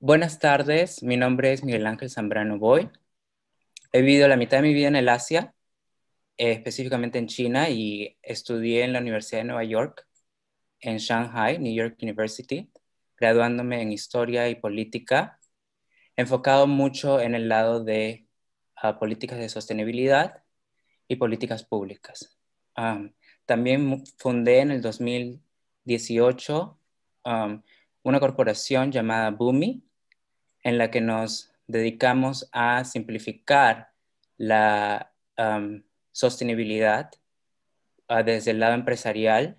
Buenas tardes, mi nombre es Miguel Ángel Zambrano Boy. He vivido la mitad de mi vida en el Asia, eh, específicamente en China, y estudié en la Universidad de Nueva York, en Shanghai, New York University, graduándome en Historia y Política, enfocado mucho en el lado de ah, políticas de sostenibilidad y políticas públicas. también fundé en el 2018 una corporación llamada Boomi, en la que nos dedicamos a simplificar la sostenibilidad ah, desde el lado empresarial.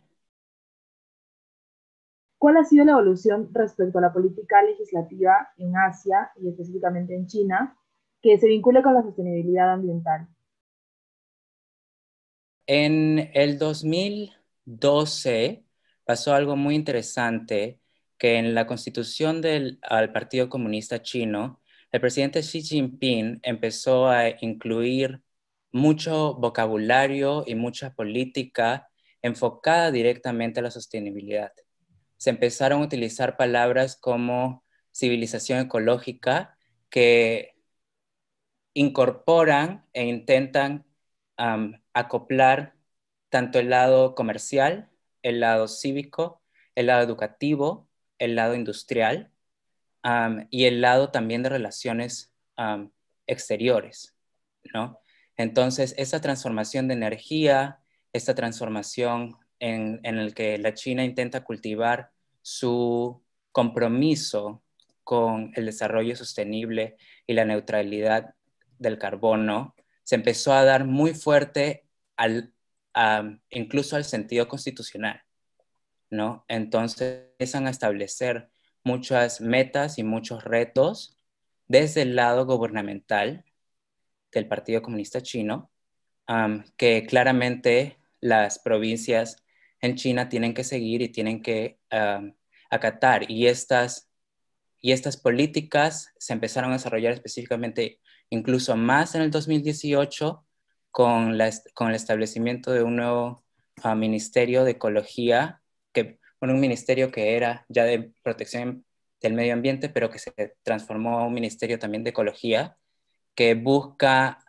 ¿Cuál ha sido la evolución respecto a la política legislativa en Asia y específicamente en China que se vincule con la sostenibilidad ambiental? En el 2012 pasó algo muy interesante que en la constitución del al Partido Comunista Chino, el presidente Xi Jinping empezó a incluir mucho vocabulario y mucha política enfocada directamente a la sostenibilidad. Se empezaron a utilizar palabras como civilización ecológica que incorporan e intentan acoplar tanto el lado comercial, el lado cívico, el lado educativo el lado industrial y el lado también de relaciones exteriores, ¿no? Entonces, esa transformación de energía, esta transformación en, en el que la China intenta cultivar su compromiso con el desarrollo sostenible y la neutralidad del carbono, se empezó a dar muy fuerte al, incluso al sentido constitucional, ¿no? Entonces, empiezan a establecer muchas metas y muchos retos desde el lado gubernamental del Partido Comunista Chino, que claramente las provincias en China tienen que seguir y tienen que acatar. Y estas, y estas políticas se empezaron a desarrollar específicamente incluso más en el 2018 con, la, con el establecimiento de un nuevo ah, Ministerio de Ecología que un ministerio que era ya de protección del medio ambiente, pero que se transformó a un ministerio también de ecología, que busca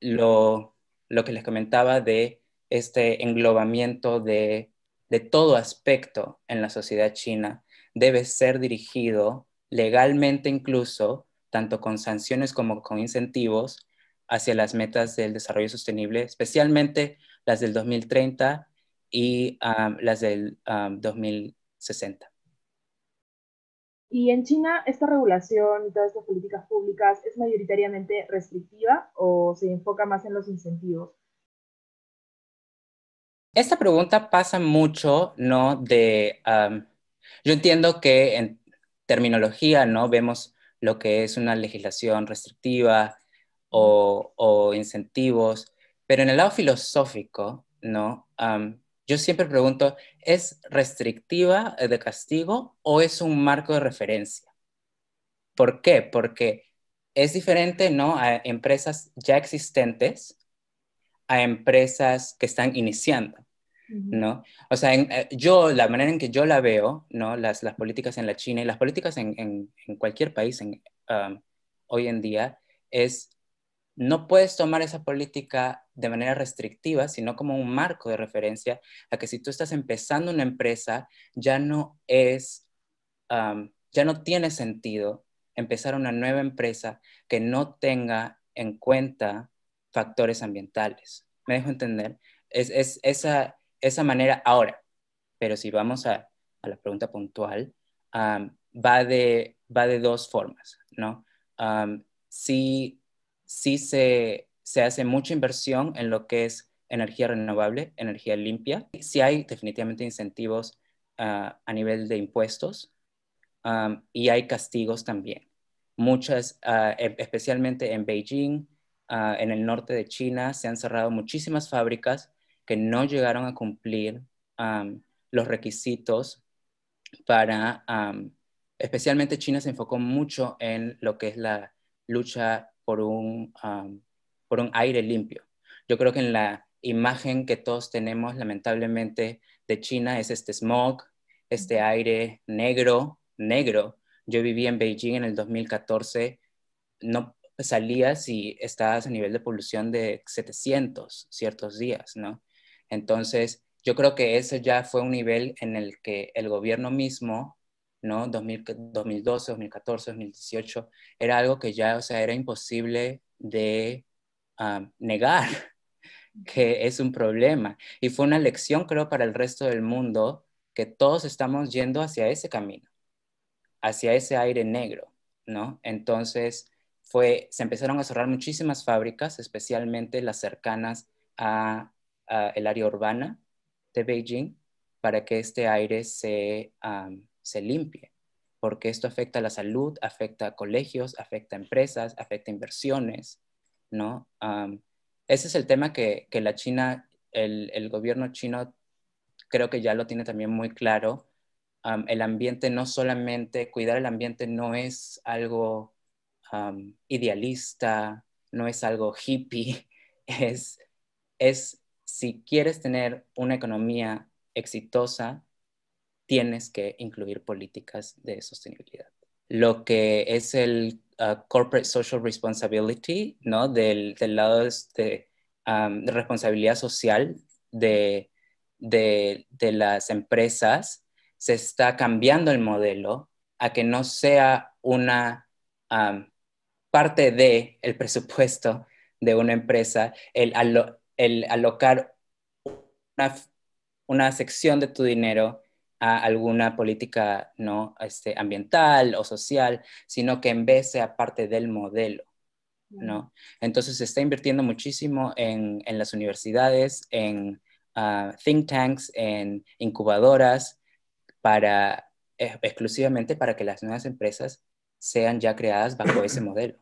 lo, que les comentaba de este englobamiento de, de todo aspecto en la sociedad china. Debe ser dirigido legalmente incluso, tanto con sanciones como con incentivos, hacia las metas del desarrollo sostenible, especialmente las del 2030 y las del 2060. ¿Y en China esta regulación y todas estas políticas públicas es mayoritariamente restrictiva o se enfoca más en los incentivos? Esta pregunta pasa mucho, ¿no? De, yo entiendo que en terminología, ¿no? Vemos lo que es una legislación restrictiva o, incentivos, pero en el lado filosófico, ¿no? yo siempre pregunto, ¿es restrictiva eh, de castigo o es un marco de referencia? ¿Por qué? Porque es diferente ¿no? a empresas ya existentes a empresas que están iniciando, ¿no? O sea, eh, yo, la manera en que yo la veo, ¿no? Las, políticas en la China y las políticas en, cualquier país um, hoy en día es, no puedes tomar esa política de manera restrictiva, sino como un marco de referencia a que si tú estás empezando una empresa, ya no es, ya no tiene sentido empezar una nueva empresa que no tenga en cuenta factores ambientales. ¿Me dejo entender? Es, esa, esa manera ahora, pero si vamos a, la pregunta puntual, va, de, va de dos formas, ¿no? Si si se se hace mucha inversión en lo que es energía renovable, energía limpia. Sí hay definitivamente incentivos ah, a nivel de impuestos y hay castigos también. Muchas, ah, e, especialmente en Beijing, ah, en el norte de China, se han cerrado muchísimas fábricas que no llegaron a cumplir los requisitos para, especialmente China se enfocó mucho en lo que es la lucha por un un aire limpio. Yo creo que en la imagen que todos tenemos, lamentablemente, de China es este smog, este aire negro, negro. Yo viví en Beijing en el 2014, no salías y estabas a nivel de polución de 700 ciertos días, ¿no? Entonces, yo creo que ese ya fue un nivel en el que el gobierno mismo, ¿no? 2012, 2014, 2018, era algo que ya, o sea, era imposible de negar que es un problema. Y fue una lección, creo, para el resto del mundo, que todos estamos yendo hacia ese camino, hacia ese aire negro, ¿no? Entonces, fue, se empezaron a cerrar muchísimas fábricas, especialmente las cercanas a, el área urbana de Beijing, para que este aire se, se limpie, porque esto afecta a la salud, afecta a colegios, afecta a empresas, afecta a inversiones, ¿no? ese es el tema que, la China, el, gobierno chino creo que ya lo tiene también muy claro. el ambiente no solamente, cuidar el ambiente no es algo idealista, no es algo hippie, es, es si quieres tener una economía exitosa, tienes que incluir políticas de sostenibilidad. Lo que es el corporate social responsibility, ¿no? Del, lado este, de, responsabilidad social de, de, las empresas, se está cambiando el modelo a que no sea una parte del el presupuesto de una empresa el, el alocar una, una sección de tu dinero a alguna política ¿no? este, ambiental o social, sino que en vez sea parte del modelo. ¿no? Entonces se está invirtiendo muchísimo en, en las universidades, en ah, think tanks, en incubadoras, para, eh, exclusivamente para que las nuevas empresas sean ya creadas bajo ese modelo.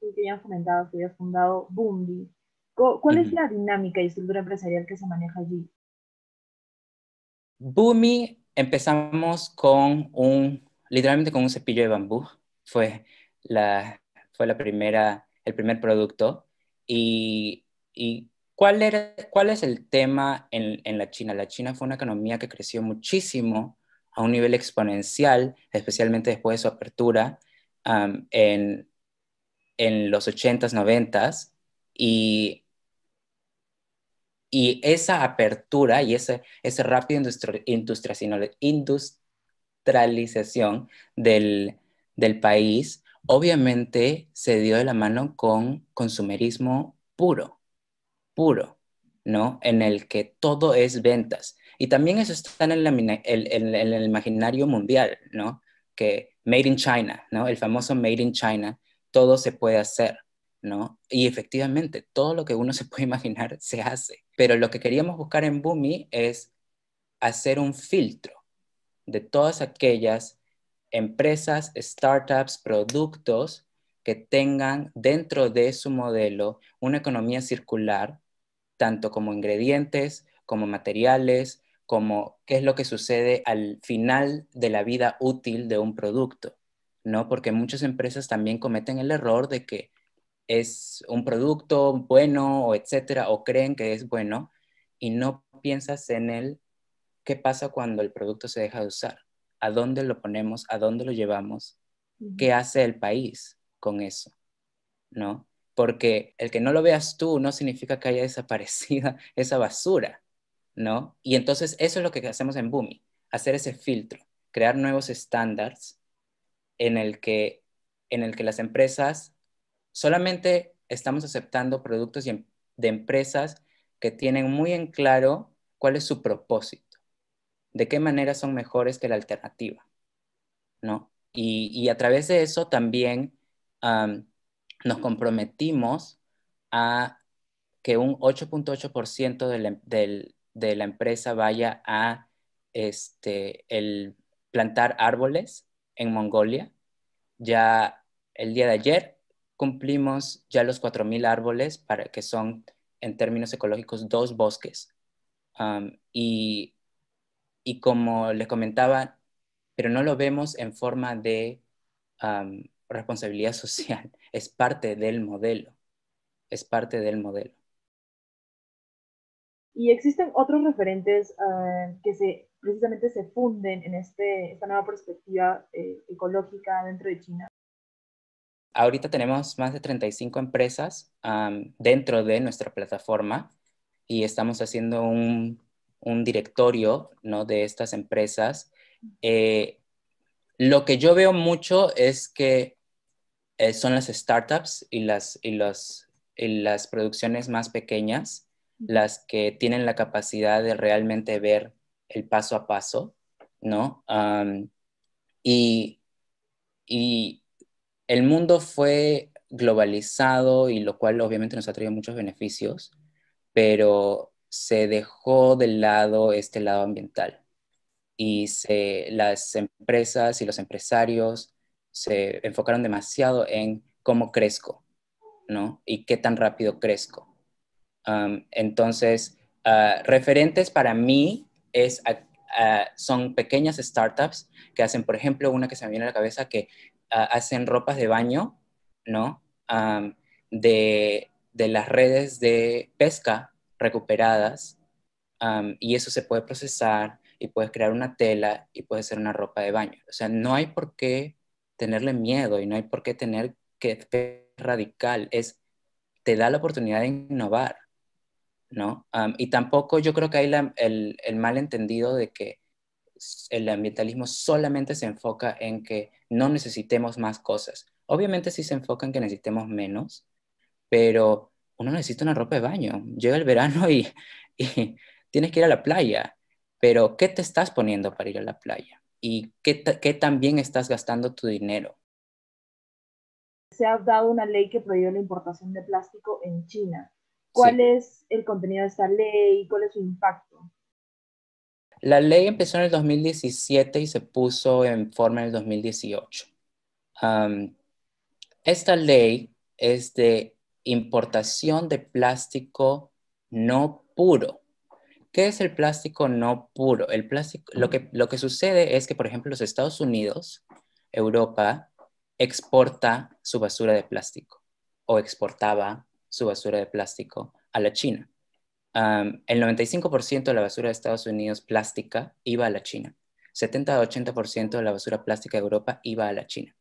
Sí, que han comentado que habías fundado Bundy. ¿Cuál es la dinámica y estructura empresarial que se maneja allí? Boomi empezamos con un, literalmente con un cepillo de bambú. Fue, la, fue la primera, el primer producto. Y, y ¿cuál, era, ¿cuál es el tema en, la China? La China fue una economía que creció muchísimo a un nivel exponencial, especialmente después de su apertura um, en, en, los 80s, 90s. Y y esa apertura y ese, ese rápido industrialización del, país obviamente se dio de la mano con consumerismo puro, puro, ¿no? En el que todo es ventas. Y también eso está en en el, imaginario mundial, ¿no? Que Made in China, ¿no? El famoso Made in China, todo se puede hacer. Y efectivamente, todo lo que uno se puede imaginar se hace. Pero lo que queríamos buscar en Boomi es hacer un filtro de todas aquellas empresas, startups, productos que tengan dentro de su modelo una economía circular, tanto como ingredientes, como materiales, como qué es lo que sucede al final de la vida útil de un producto, ¿no? Porque muchas empresas también cometen el error de que es un producto bueno o etcétera, o creen que es bueno y no piensas en el qué pasa cuando el producto se deja de usar, a dónde lo ponemos, a dónde lo llevamos, qué hace el país con eso, ¿no? Porque el que no lo veas tú no significa que haya desaparecido esa basura, ¿no? Y entonces eso es lo que hacemos en Boomi, hacer ese filtro, crear nuevos estándares en el que en el que las empresas Solamente estamos aceptando productos em, de empresas que tienen muy en claro cuál es su propósito, de qué manera son mejores que la alternativa, ¿no? Y, a través de eso también nos comprometimos a que un 8.8% de la, em, de la empresa vaya a este, plantar árboles en Mongolia. Ya el día de ayer cumplimos ya los 4.000 árboles, para, que son en términos ecológicos dos bosques. Um, y, y, como les comentaba, pero no lo vemos en forma de um, responsabilidad social, es parte del modelo, es parte del modelo. Y existen otros referentes eh, que se, precisamente se funden en este, esta nueva perspectiva eh, ecológica dentro de China ahorita tenemos más de 35 empresas dentro de nuestra plataforma y estamos haciendo un, un directorio ¿no? de estas empresas. Eh, lo que yo veo mucho es que eh, son las startups y las, y, los, las producciones más pequeñas las que tienen la capacidad de realmente ver el paso a paso, ¿no? y, y el mundo fue globalizado y lo cual obviamente nos ha traído muchos beneficios, pero se dejó de lado este lado ambiental y se, las empresas y los empresarios se enfocaron demasiado en cómo crezco, ¿no? Y qué tan rápido crezco. Um, entonces, ah, referentes para mí es, ah, ah, son pequeñas startups que hacen, por ejemplo, una que se me viene a la cabeza que hacen ropas de baño, ¿no? de, las redes de pesca recuperadas y eso se puede procesar y puedes crear una tela y puede ser una ropa de baño. O sea, no hay por qué tenerle miedo y no hay por qué tener que ser radical. Es, te da la oportunidad de innovar, ¿no? y tampoco yo creo que hay el, el malentendido de que el ambientalismo solamente se enfoca en que no necesitemos más cosas. Obviamente sí se enfoca en que necesitemos menos, pero uno necesita una ropa de baño. Llega el verano y, tienes que ir a la playa, pero ¿qué te estás poniendo para ir a la playa? ¿Y qué, qué también estás gastando tu dinero? Se ha dado una ley que prohíbe la importación de plástico en China. ¿Cuál es el contenido de esta ley? ¿Cuál es su impacto? La ley empezó en el 2017 y se puso en forma en el 2018. esta ley es de importación de plástico no puro. ¿Qué es el plástico no puro? El plástico, lo, que, lo que sucede es que, por ejemplo, los Estados Unidos, Europa, exporta su basura de plástico o exportaba su basura de plástico a la China el 95% de la basura de Estados Unidos plástica iba a la China. 70-80% de la basura plástica de Europa iba a la China.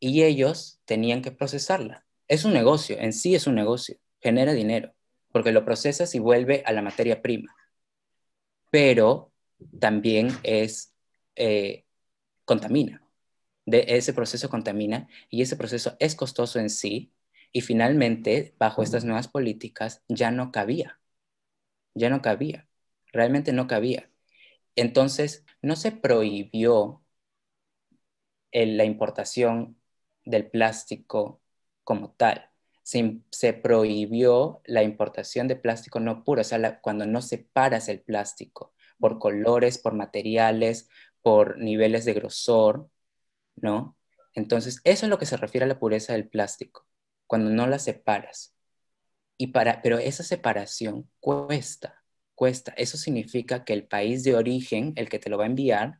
Y ellos tenían que procesarla. Es un negocio, en sí es un negocio, genera dinero, porque lo procesas y vuelve a la materia prima. Pero también es, eh, contamina. ese proceso contamina y ese proceso es costoso en sí y finalmente bajo estas nuevas políticas ya no cabía ya no cabía, realmente no cabía. Entonces, no se prohibió la importación del plástico como tal. Se, prohibió la importación de plástico no puro, o sea, cuando no separas el plástico por colores, por materiales, por niveles de grosor, ¿no? Entonces, eso es lo que se refiere a la pureza del plástico, cuando no la separas. Y para, pero esa separación cuesta, cuesta. Eso significa que el país de origen, el que te lo va a enviar,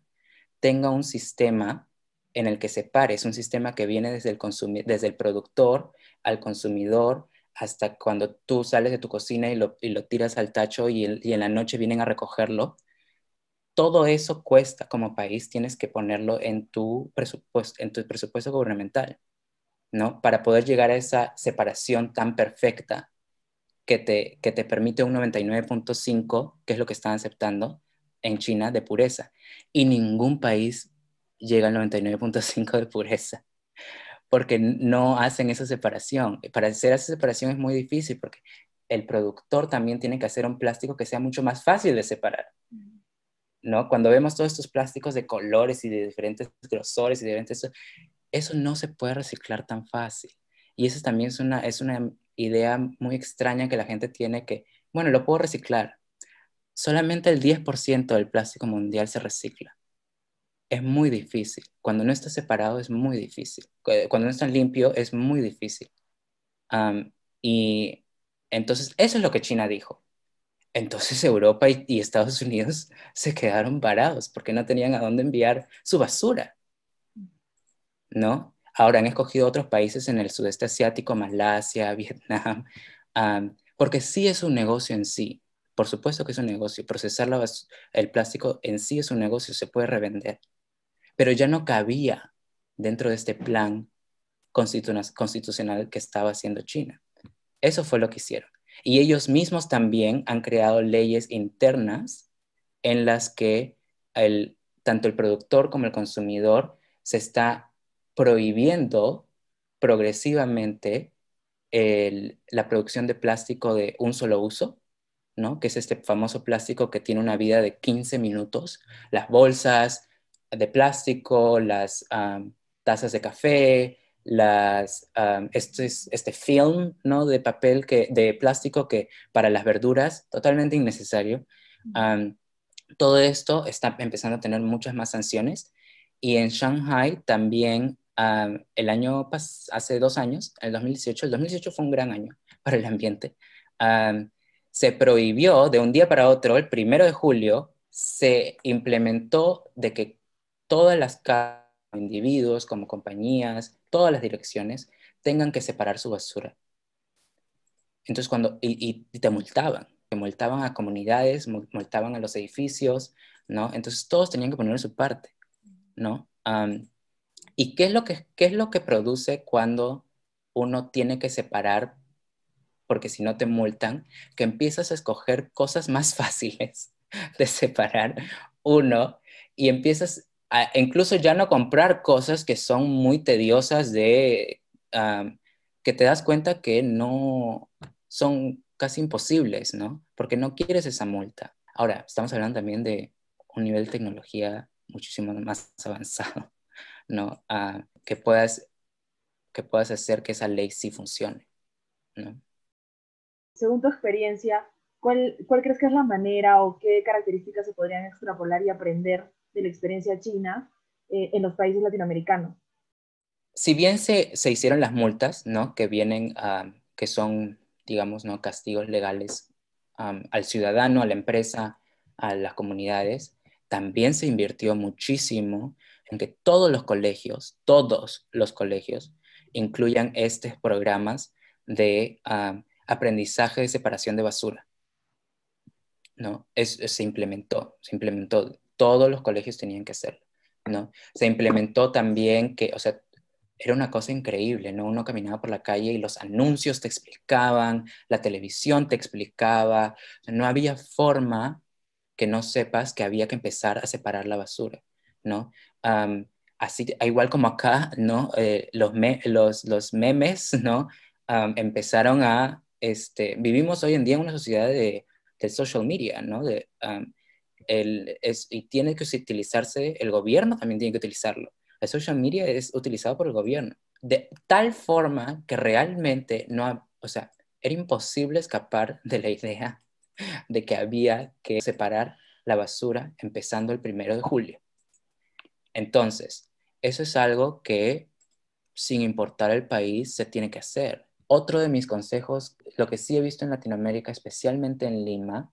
tenga un sistema en el que separe. Es un sistema que viene desde el, desde el productor al consumidor, hasta cuando tú sales de tu cocina y lo, y lo tiras al tacho y, y, en la noche vienen a recogerlo. Todo eso cuesta como país, tienes que ponerlo en tu presupuesto, en tu presupuesto gubernamental, ¿no? Para poder llegar a esa separación tan perfecta que te, permite un 99.5, que es lo que están aceptando en China de pureza. Y ningún país llega al 99.5 de pureza, porque no hacen esa separación. Para hacer esa separación es muy difícil, porque el productor también tiene que hacer un plástico que sea mucho más fácil de separar. ¿No? Cuando vemos todos estos plásticos de colores y de diferentes grosores y de diferentes... Eso no se puede reciclar tan fácil. Y eso también es una, es una idea muy extraña que la gente tiene que, bueno, lo puedo reciclar. Solamente el 10% del plástico mundial se recicla. Es muy difícil. Cuando no está separado es muy difícil. Eh, cuando no está limpio es muy difícil. y entonces eso es lo que China dijo. Entonces Europa y Estados Unidos se quedaron varados porque no tenían a dónde enviar su basura. ¿No? Ahora han escogido otros países en el sudeste asiático, Malasia, Vietnam, porque sí es un negocio en sí. Por supuesto que es un negocio. Procesar el plástico en sí es un negocio, se puede revender. Pero ya no cabía dentro de este plan constitucional que estaba haciendo China. Eso fue lo que hicieron. Y ellos mismos también han creado leyes internas en las que el, tanto el productor como el consumidor se está prohibiendo progresivamente la producción de plástico de un solo uso, ¿no? que es este famoso plástico que tiene una vida de 15 minutos, las bolsas de plástico, las ah, tazas de café, ah, este, este, film ¿no? de papel, que, de plástico que para las verduras, totalmente innecesario. Ah, todo esto está empezando a tener muchas más sanciones y en Shanghai también Ah, el año hace dos años, el 2018, el 2018 fue un gran año para el ambiente. Ah, se prohibió de un día para otro, el primero de julio, se implementó de que todas las casas, individuos, como compañías, todas las direcciones, tengan que separar su basura. Entonces, cuando, y, te multaban, te multaban a comunidades, multaban a los edificios, ¿no? Entonces, todos tenían que poner su parte, ¿no? Ah, ¿Y qué es, lo que, qué es lo que produce cuando uno tiene que separar, porque si no te multan, que empiezas a escoger cosas más fáciles de separar uno y empiezas a incluso ya no comprar cosas que son muy tediosas de ah, que te das cuenta que no son casi imposibles, ¿no? Porque no quieres esa multa. Ahora, estamos hablando también de un nivel de tecnología muchísimo más avanzado. ¿no? A que, puedas, que puedas hacer que esa ley sí funcione, Según tu experiencia, ¿cuál, crees que es la manera o qué características se podrían extrapolar y aprender de la experiencia china eh, en los países latinoamericanos? Si bien se, hicieron las multas, ¿no? Que vienen, que son, digamos, ¿no? Castigos legales al ciudadano, a la empresa, a las comunidades, también se invirtió muchísimo que todos los colegios, todos los colegios, incluyan estos programas de aprendizaje de separación de basura. ¿no? se implementó, se implementó, todos los colegios tenían que hacerlo. ¿no? Se implementó también que, o sea, era una cosa increíble, ¿no? Uno caminaba por la calle y los anuncios te explicaban, la televisión te explicaba, no había forma que no sepas que había que empezar a separar la basura, ¿no? así, igual como acá, ¿no? Eh, los, los, memes, ¿no? empezaron a, este, vivimos hoy en día en una sociedad de, social media, De, y tiene que utilizarse, el gobierno también tiene que utilizarlo. El social media es utilizado por el gobierno de tal forma que realmente no, o sea, era imposible escapar de la idea de que había que separar la basura empezando el primero de julio. Entonces, eso es algo que, sin importar el país, se tiene que hacer. Otro de mis consejos, lo que sí he visto en Latinoamérica, especialmente en Lima,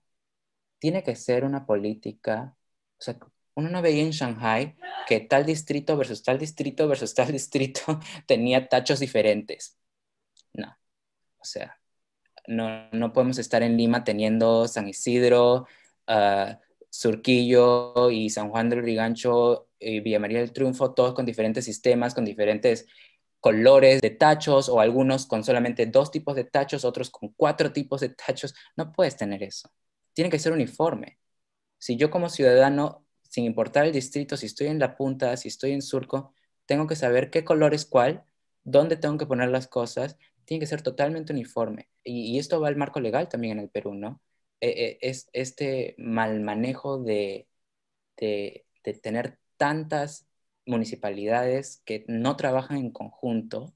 tiene que ser una política, o sea, uno no veía en Shanghai que tal distrito versus tal distrito versus tal distrito tenía tachos diferentes. No, o sea, no, no podemos estar en Lima teniendo San Isidro, ah, Surquillo y San Juan del Rigancho y eh, Villa María del Triunfo, todos con diferentes sistemas, con diferentes colores de tachos o algunos con solamente dos tipos de tachos, otros con cuatro tipos de tachos. No puedes tener eso. Tiene que ser uniforme. Si yo como ciudadano, sin importar el distrito, si estoy en la punta, si estoy en surco, tengo que saber qué color es cuál, dónde tengo que poner las cosas, tiene que ser totalmente uniforme. y esto va al marco legal también en el Perú, ¿no? Eh, es este mal manejo de, tener tantas municipalidades que no trabajan en conjunto,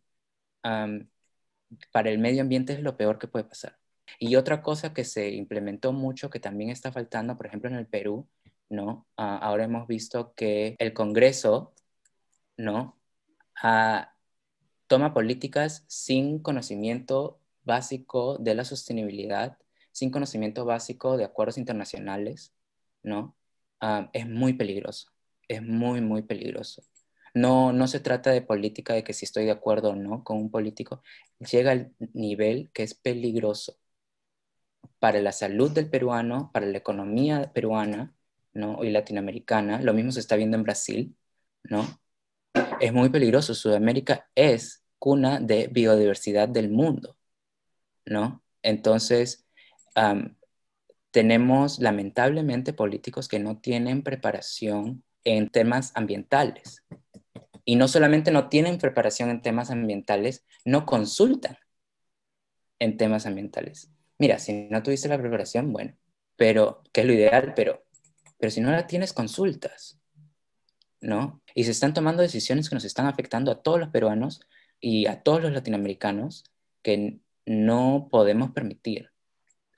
para el medio ambiente es lo peor que puede pasar. Y otra cosa que se implementó mucho, que también está faltando, por ejemplo, en el Perú, ¿no? Ah, ahora hemos visto que el Congreso, ¿no? Ah, toma políticas sin conocimiento básico de la sostenibilidad sin conocimiento básico de acuerdos internacionales, ¿no? Ah, es muy peligroso, es muy, muy peligroso. No, no se trata de política, de que si estoy de acuerdo o no con un político, llega al nivel que es peligroso para la salud del peruano, para la economía peruana ¿no? y latinoamericana. Lo mismo se está viendo en Brasil, ¿no? Es muy peligroso. Sudamérica es cuna de biodiversidad del mundo, ¿no? Entonces, tenemos lamentablemente políticos que no tienen preparación en temas ambientales. Y no solamente no tienen preparación en temas ambientales, no consultan en temas ambientales. Mira, si no tuviste la preparación, bueno, pero, que es lo ideal, pero, pero si no la tienes, consultas, ¿no? Y se están tomando decisiones que nos están afectando a todos los peruanos y a todos los latinoamericanos que no podemos permitir.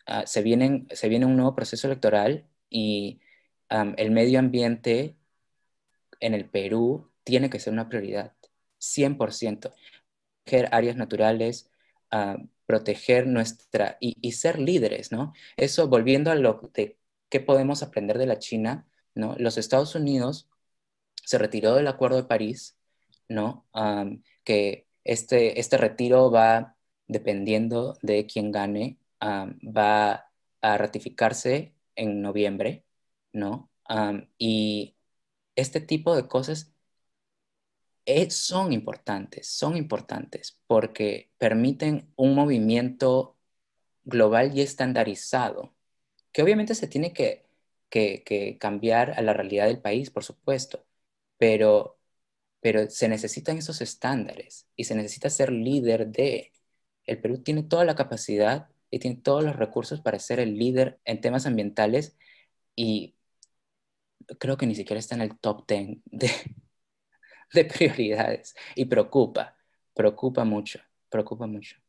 Ah, se, vienen, se viene un nuevo proceso electoral y el medio ambiente en el Perú tiene que ser una prioridad, 100%. Proteger áreas naturales, ah, proteger nuestra y, ser líderes, ¿no? Eso volviendo a lo de qué podemos aprender de la China, ¿no? Los Estados Unidos se retiró del Acuerdo de París, ¿no? que este, este retiro va dependiendo de quién gane va a ratificarse en noviembre, ¿no? y este tipo de cosas eh, son importantes, son importantes porque permiten un movimiento global y estandarizado, que obviamente se tiene que, cambiar a la realidad del país, por supuesto, pero, pero se necesitan esos estándares y se necesita ser líder de... El Perú tiene toda la capacidad y tiene todos los recursos para ser el líder en temas ambientales y creo que ni siquiera está en el top 10 de, de prioridades y preocupa, preocupa mucho, preocupa mucho.